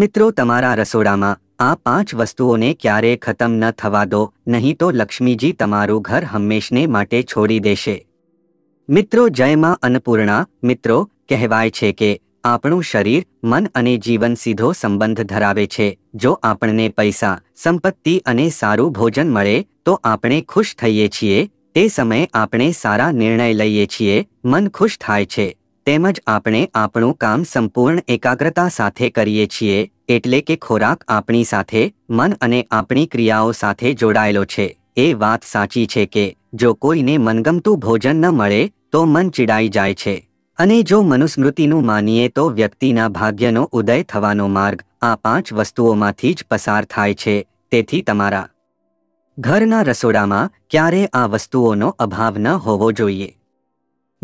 મિત્રો તમારા રસોડામાં આ પાંચ વસ્તુઓને ક્યારે ખતમ ન થવા દો નહીં તો લક્ષ્મીજી તમારું ઘર હંમેશને માટે છોડી દેશે મિત્રો જયમાં અન્નપૂર્ણા મિત્રો કહેવાય છે કે આપણું શરીર મન અને જીવન સીધો સંબંધ ધરાવે છે જો આપણને પૈસા સંપત્તિ અને સારું ભોજન મળે તો આપણે ખુશ થઈએ છીએ તે સમયે આપણે સારા નિર્ણય લઈએ છીએ મન ખુશ થાય છે તેમજ આપણે આપણું કામ સંપૂર્ણ એકાગ્રતા સાથે કરીએ છીએ એટલે કે ખોરાક આપણી સાથે મન અને આપણી ક્રિયાઓ સાથે જોડાયેલો છે એ વાત સાચી છે કે જો કોઈને મનગમતું ભોજન ન મળે તો મન ચીડાઈ જાય છે અને જો મનુસ્મૃતિનું માનીએ તો વ્યક્તિના ભાગ્યનો ઉદય થવાનો માર્ગ આ પાંચ વસ્તુઓમાંથી જ પસાર થાય છે તેથી તમારા ઘરના રસોડામાં ક્યારે આ વસ્તુઓનો અભાવ ન હોવો જોઈએ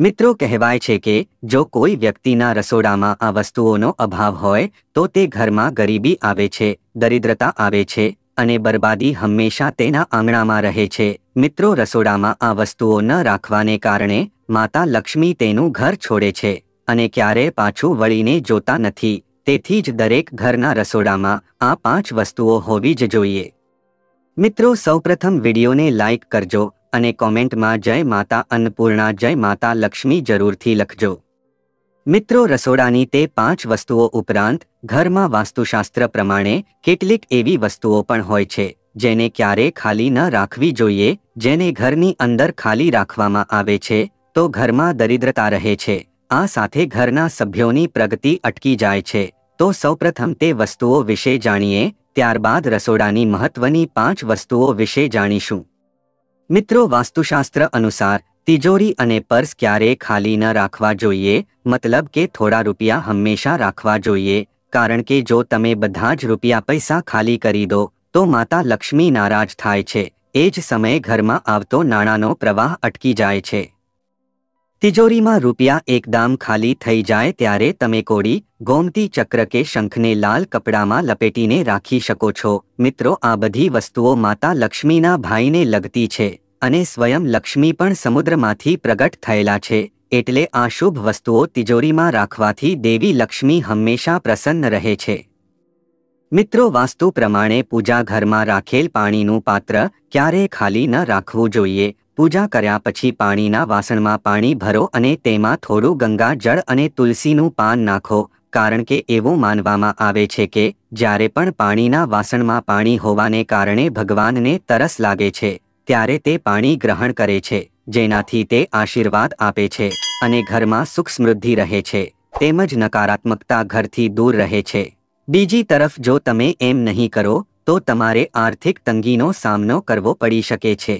મિત્રો કહેવાય છે કે જો કોઈ વ્યક્તિના રસોડામાં આ વસ્તુઓનો અભાવ હોય તો તે ઘરમાં ગરીબી આવે છે દરિદ્રતા આવે છે અને બરબાદી હંમેશા તેના આંગણામાં રહે છે મિત્રો રસોડામાં આ વસ્તુઓ ન રાખવાને કારણે માતા લક્ષ્મી તેનું ઘર છોડે છે અને ક્યારે પાછું વળીને જોતા નથી તેથી જ દરેક ઘરના રસોડામાં આ પાંચ વસ્તુઓ હોવી જ જોઈએ મિત્રો સૌપ્રથમ વિડીયોને લાઇક કરજો અને કોમેન્ટમાં જય માતા અન્નપૂર્ણા જય માતા લક્ષ્મી જરૂરથી લખજો મિત્રો રસોડાની તે પાંચ વસ્તુઓ ઉપરાંત ઘરમાં વાસ્તુશાસ્ત્ર પ્રમાણે કેટલીક એવી વસ્તુઓ પણ હોય છે જેને ક્યારે ખાલી ન રાખવી જોઈએ જેને ઘરની અંદર ખાલી રાખવામાં આવે છે તો ઘરમાં દરિદ્રતા રહે છે આ સાથે ઘરના સભ્યોની પ્રગતિ અટકી જાય છે તો સૌપ્રથમ તે વસ્તુઓ વિશે જાણીએ ત્યારબાદ રસોડાની મહત્વની પાંચ વસ્તુઓ વિશે જાણીશું મિત્રો વાસ્તુશાસ્ત્ર અનુસાર તિજોરી અને પર્સ ક્યારે ખાલી ન રાખવા જોઈએ મતલબ કે થોડા રૂપિયા હંમેશા રાખવા જોઈએ કારણ કે જો તમે બધા જ રૂપિયા પૈસા ખાલી કરી દો તો માતા લક્ષ્મી નારાજ થાય છે એ જ સમયે ઘરમાં આવતો નાણાંનો પ્રવાહ અટકી જાય છે તિજોરીમાં રૂપિયા એકદમ ખાલી થઈ જાય ત્યારે તમે કોડી ગોમતી ચક્ર કે શંખને લાલ કપડામાં લપેટીને રાખી શકો છો મિત્રો આ બધી વસ્તુઓ માતા લક્ષ્મીના ભાઈને લગતી છે અને સ્વયં લક્ષ્મી પણ સમુદ્રમાંથી પ્રગટ થયેલા છે એટલે આ શુભ વસ્તુઓ તિજોરીમાં રાખવાથી દેવી લક્ષ્મી હંમેશા પ્રસન્ન રહે છે મિત્રો વાસ્તુ પ્રમાણે પૂજા ઘરમાં રાખેલ પાણીનું પાત્ર ક્યારેય ખાલી ન રાખવું જોઈએ પૂજા કર્યા પછી પાણીના વાસણમાં પાણી ભરો અને તેમાં થોડું ગંગા જળ અને તુલસીનું પાન નાખો કારણ કે એવું માનવામાં આવે છે કે જ્યારે પણ પાણીના વાસણમાં પાણી હોવાને કારણે ભગવાનને તરસ લાગે છે ત્યારે તે પાણી ગ્રહણ કરે છે જેનાથી તે આશીર્વાદ આપે છે અને ઘરમાં સુખ સમૃદ્ધિ રહે છે તેમજ નકારાત્મકતા ઘરથી દૂર રહે છે બીજી તરફ જો તમે એમ નહીં કરો તો તમારે આર્થિક તંગીનો સામનો કરવો પડી શકે છે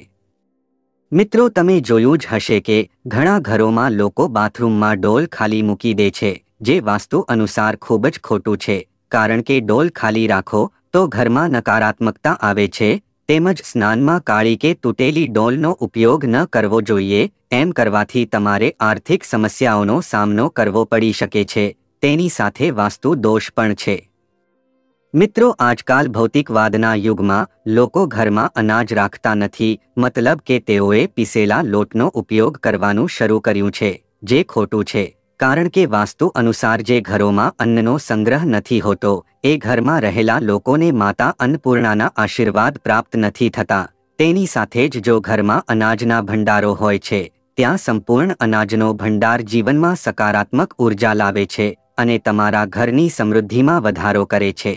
મિત્રો તમે જોયું જ હશે કે ઘણા ઘરોમાં લોકો બાથરૂમમાં ડોલ ખાલી મૂકી દે છે જે વાસ્તુ અનુસાર ખૂબ જ ખોટું છે કારણ કે ડોલ ખાલી રાખો તો ઘરમાં નકારાત્મકતા આવે છે તેમજ સ્નાનમાં કાળી કે તૂટેલી ડોલનો ઉપયોગ ન કરવો જોઈએ એમ કરવાથી તમારે આર્થિક સમસ્યાઓનો સામનો કરવો પડી શકે છે તેની સાથે વાસ્તુ દોષ પણ છે મિત્રો આજકાલ ભૌતિકવાદના યુગમાં લોકો ઘરમાં અનાજ રાખતા નથી મતલબ કે તેઓએ પીસેલા લોટનો ઉપયોગ કરવાનું શરૂ કર્યું છે જે ખોટું છે કારણ કે વાસ્તુ અનુસાર જે ઘરોમાં અન્નનો સંગ્રહ નથી હોતો એ ઘરમાં રહેલા લોકોને માતા અન્નપૂર્ણાના આશીર્વાદ પ્રાપ્ત નથી થતા તેની સાથે જ જો ઘરમાં અનાજના ભંડારો હોય છે ત્યાં સંપૂર્ણ અનાજનો ભંડાર જીવનમાં સકારાત્મક ઉર્જા લાવે છે અને તમારા ઘરની સમૃદ્ધિમાં વધારો કરે છે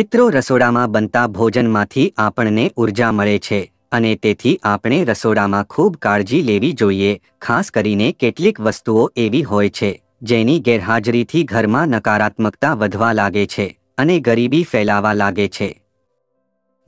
મિત્રો રસોડામાં બનતા ભોજનમાંથી આપણને ઉર્જા મળે છે અને તેથી આપણે રસોડામાં ખૂબ કાળજી લેવી જોઈએ ખાસ કરીને કેટલીક વસ્તુઓ એવી હોય છે જેની ગેરહાજરીથી ઘરમાં નકારાત્મકતા વધવા લાગે છે અને ગરીબી ફેલાવા લાગે છે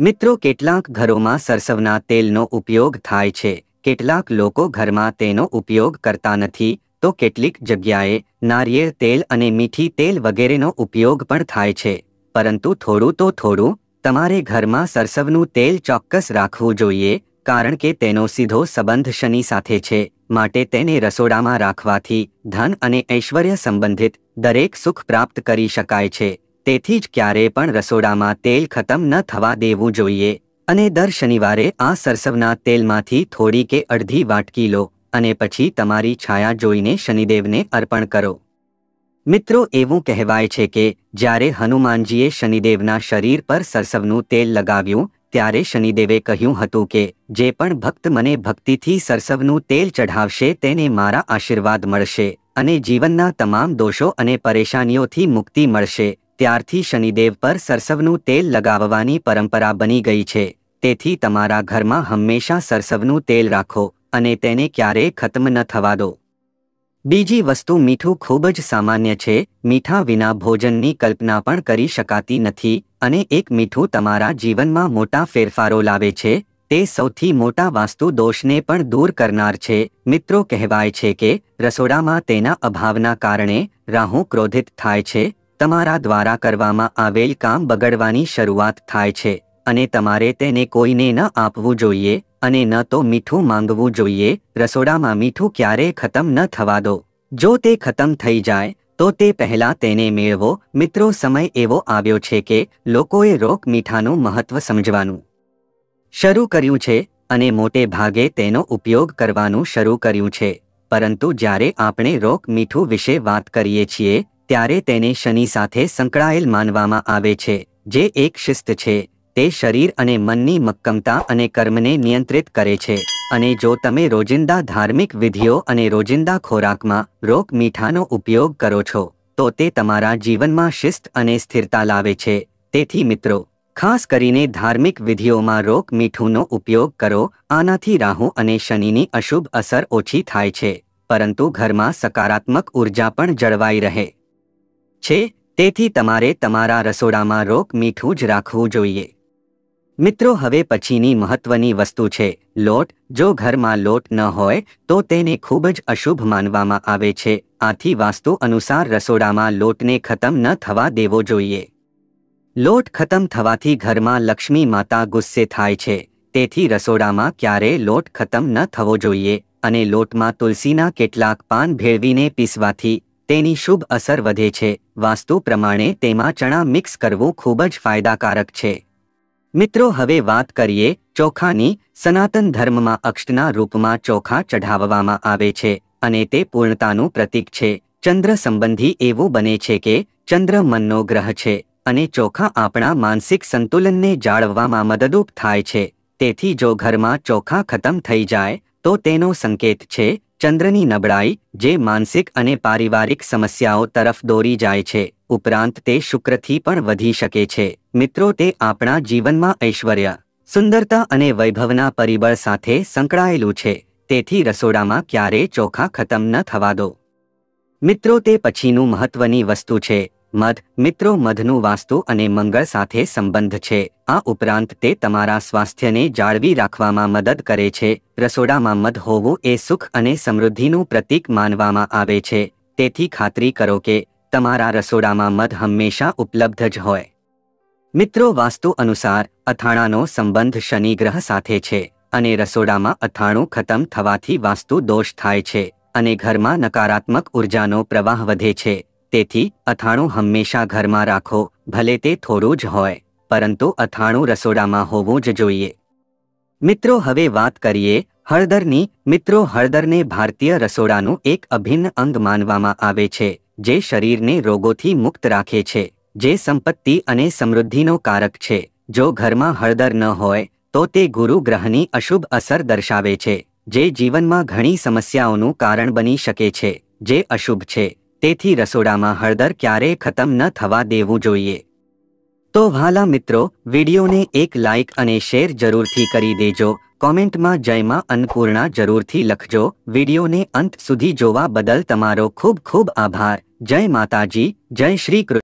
મિત્રો કેટલાક ઘરોમાં સરસવના તેલનો ઉપયોગ થાય છે કેટલાક લોકો ઘરમાં તેનો ઉપયોગ કરતા નથી તો કેટલીક જગ્યાએ નારિયેળ તેલ અને મીઠી તેલ વગેરેનો ઉપયોગ પણ થાય છે પરંતુ થોડું તો થોડું તમારે ઘરમાં સરસવનું તેલ ચોક્કસ રાખવું જોઈએ કારણ કે તેનો સીધો સંબંધ શનિ સાથે છે માટે તેને રસોડામાં રાખવાથી ધન અને ઐશ્વર્ય સંબંધિત દરેક સુખ પ્રાપ્ત કરી શકાય છે તેથી જ ક્યારે પણ રસોડામાં તેલ ખતમ ન થવા દેવું જોઈએ અને દર શનિવારે આ સરસવના તેલમાંથી થોડી કે અડધી વાટકી લો અને પછી તમારી છાયા જોઈને શનિદેવને અર્પણ કરો મિત્રો એવું કહેવાય છે કે જ્યારે હનુમાનજીએ શનિદેવના શરીર પર સરસવનું તેલ લગાવ્યું ત્યારે શનિદેવે કહ્યું હતું કે જે પણ ભક્ત મને ભક્તિથી સરસવનું તેલ ચઢાવશે તેને મારા આશીર્વાદ મળશે અને જીવનના તમામ દોષો અને પરેશાનીઓથી મુક્તિ મળશે ત્યારથી શનિદેવ પર સરસવનું તેલ લગાવવાની પરંપરા બની ગઈ છે તેથી તમારા ઘરમાં હંમેશા સરસવનું તેલ રાખો અને તેને ક્યારેય ખત્મ ન થવા દો બીજી વસ્તુ મીઠું ખૂબ જ સામાન્ય છે મીઠા વિના ભોજનની કલ્પના પણ કરી શકાતી નથી અને એક મીઠું તમારા જીવનમાં મોટા ફેરફારો લાવે છે તે સૌથી મોટા વાસ્તુ દોષને પણ દૂર કરનાર છે મિત્રો કહેવાય છે કે રસોડામાં તેના અભાવના કારણે રાહુ ક્રોધિત થાય છે તમારા દ્વારા કરવામાં આવેલ કામ બગડવાની શરૂઆત થાય છે અને તમારે તેને કોઈને ન આપવું જોઈએ અને ન તો મીઠું માંગવું જોઈએ રસોડામાં મીઠું ક્યારેય ખતમ ન થવા દો જો તે ખતમ થઈ જાય તો તે પહેલાં તેને મેળવો મિત્રો સમય એવો આવ્યો છે કે લોકોએ રોક મીઠાનું મહત્વ સમજવાનું શરૂ કર્યું છે અને મોટે ભાગે તેનો ઉપયોગ કરવાનું શરૂ કર્યું છે પરંતુ જ્યારે આપણે રોક મીઠું વિશે વાત કરીએ છીએ ત્યારે તેને શનિ સાથે સંકળાયેલ માનવામાં આવે છે જે એક શિસ્ત છે તે શરીર અને મનની મક્કમતા અને કર્મને નિયંત્રિત કરે છે અને જો તમે રોજિંદા ધાર્મિક વિધિઓ અને રોજિંદા ખોરાકમાં રોગ મીઠાનો ઉપયોગ કરો છો તો તે તમારા જીવનમાં શિસ્ત અને સ્થિરતા લાવે છે તેથી મિત્રો ખાસ કરીને ધાર્મિક વિધિઓમાં રોગ મીઠુંનો ઉપયોગ કરો આનાથી રાહુ અને શનિની અશુભ અસર ઓછી થાય છે પરંતુ ઘરમાં સકારાત્મક ઉર્જા પણ જળવાઈ રહે છે તેથી તમારે તમારા રસોડામાં રોક મીઠું જ રાખવું જોઈએ મિત્રો હવે પછીની મહત્વની વસ્તુ છે લોટ જો ઘરમાં લોટ ન હોય તો તેને ખૂબ જ અશુભ માનવામાં આવે છે આથી વાસ્તુ અનુસાર રસોડામાં લોટને ખતમ ન થવા દેવો જોઈએ લોટ ખતમ થવાથી ઘરમાં લક્ષ્મી માતા ગુસ્સે થાય છે તેથી રસોડામાં ક્યારેય લોટ ખતમ ન થવો જોઈએ અને લોટમાં તુલસીના કેટલાક પાન ભેળવીને પીસવાથી તેની શુભ અસર વધે છે વાસ્તુ પ્રમાણે તેમાં ચણા મિક્સ કરવું ખૂબ જ ફાયદાકારક છે મિત્રો હવે વાત કરીએ ચોખાની સનાતન ધર્મમાં અક્ષના રૂપમાં ચોખા ચઢાવવામાં આવે છે અને તે પૂર્ણતાનું પ્રતીક છે ચંદ્ર સંબંધી એવું બને છે કે ચંદ્ર મનનો ગ્રહ છે અને ચોખા આપણા માનસિક સંતુલનને જાળવવામાં મદદરૂપ થાય છે તેથી જો ઘરમાં ચોખા ખતમ થઈ જાય તો તેનો સંકેત છે ચંદ્રની નબળાઈ જે માનસિક અને પારિવારિક સમસ્યાઓ તરફ દોરી જાય છે ઉપરાંત તે શુક્રથી પણ વધી શકે છે મિત્રો તે આપણા જીવનમાં ઐશ્વર્ય સુંદરતા અને વૈભવના પરિબળ સાથે સંકળાયેલું છે તેથી રસોડામાં ક્યારેય ચોખા ખતમ ન થવા દો મિત્રો તે પછીનું મહત્વની વસ્તુ છે મધ મિત્રો મધનું વાસ્તુ અને મંગળ સાથે સંબંધ છે આ ઉપરાંત તે તમારા સ્વાસ્થ્યને જાળવી રાખવામાં મદદ કરે છે રસોડામાં મધ હોવું એ સુખ અને સમૃદ્ધિનું પ્રતીક માનવામાં આવે છે તેથી ખાતરી કરો કે તમારા રસોડામાં મધ હંમેશા ઉપલબ્ધ જ હોય મિત્રો વાસ્તુ અનુસાર અથાણાનો સંબંધ શનિ ગ્રહ સાથે છે અને રસોડામાં અથાણું ખતમ થવાથી વાસ્તુ દોષ થાય છે અને ઘરમાં નકારાત્મક ઉર્જાનો પ્રવાહ વધે છે તેથી અથાણું હંમેશા ઘરમાં રાખો ભલે તે થોડું જ હોય પરંતુ અથાણું રસોડામાં હોવું જ જોઈએ મિત્રો હવે વાત કરીએ હળદરની મિત્રો હળદરને ભારતીય રસોડાનું એક અભિન્ન અંગ માનવામાં આવે છે જે શરીરને રોગોથી મુક્ત રાખે છે જે સંપત્તિ અને સમૃદ્ધિનો કારક છે જો ઘરમાં હળદર ન હોય તો તે ગુરુ ગ્રહની અશુભ અસર દર્શાવે છે જે જીવનમાં ઘણી સમસ્યાઓનું કારણ બની શકે છે જે અશુભ છે તેથી રસોડામાં હળદર ક્યારેય ખતમ ન થવા દેવું જોઈએ તો વાલા મિત્રો વિડીયોને એક લાઇક અને શેર જરૂરથી કરી દેજો કોમેન્ટમાં જયમાં અન્નપૂર્ણા જરૂરથી લખજો વિડીયોને અંત સુધી જોવા બદલ તમારો ખૂબ ખૂબ આભાર જય માતાજી જય શ્રી કૃષ્ણ